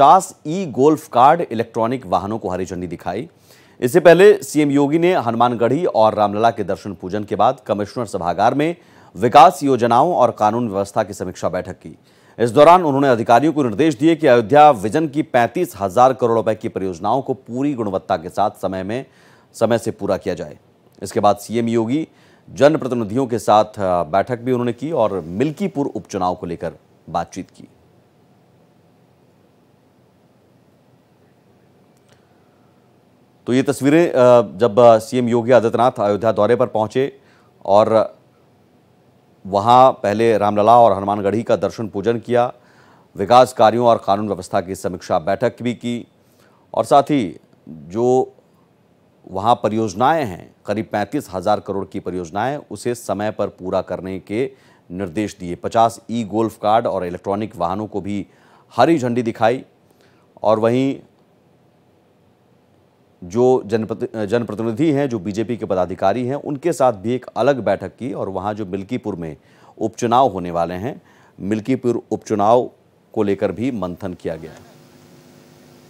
पचास e golf card electronic वाहनों को हरी झंडी दिखाई इससे पहले सीएम योगी ने हनुमानगढ़ी और रामलला के दर्शन पूजन के बाद कमिश्नर सभागार में विकास योजनाओं और कानून व्यवस्था की समीक्षा बैठक की इस दौरान उन्होंने अधिकारियों को निर्देश दिए कि अयोध्या विजन की पैंतीस हजार करोड़ रुपए की परियोजनाओं को पूरी गुणवत्ता के साथ समय में समय से पूरा किया जाए इसके बाद सीएम योगी जनप्रतिनिधियों के साथ बैठक भी उन्होंने की और मिल्कीपुर उपचुनाव को लेकर बातचीत की तो ये तस्वीरें जब सीएम योगी आदित्यनाथ अयोध्या दौरे पर पहुंचे और वहाँ पहले रामलला और हनुमानगढ़ी का दर्शन पूजन किया विकास कार्यों और कानून व्यवस्था की समीक्षा बैठक भी की और साथ ही जो वहाँ परियोजनाएं हैं करीब पैंतीस हज़ार करोड़ की परियोजनाएं उसे समय पर पूरा करने के निर्देश दिए पचास ई गोल्फ कार्ड और इलेक्ट्रॉनिक वाहनों को भी हरी झंडी दिखाई और वहीं जो जनप्रति जनप्रतिनिधि हैं जो बीजेपी के पदाधिकारी हैं उनके साथ भी एक अलग बैठक की और वहाँ जो मिल्कीपुर में उपचुनाव होने वाले हैं मिल्कीपुर उपचुनाव को लेकर भी मंथन किया गया है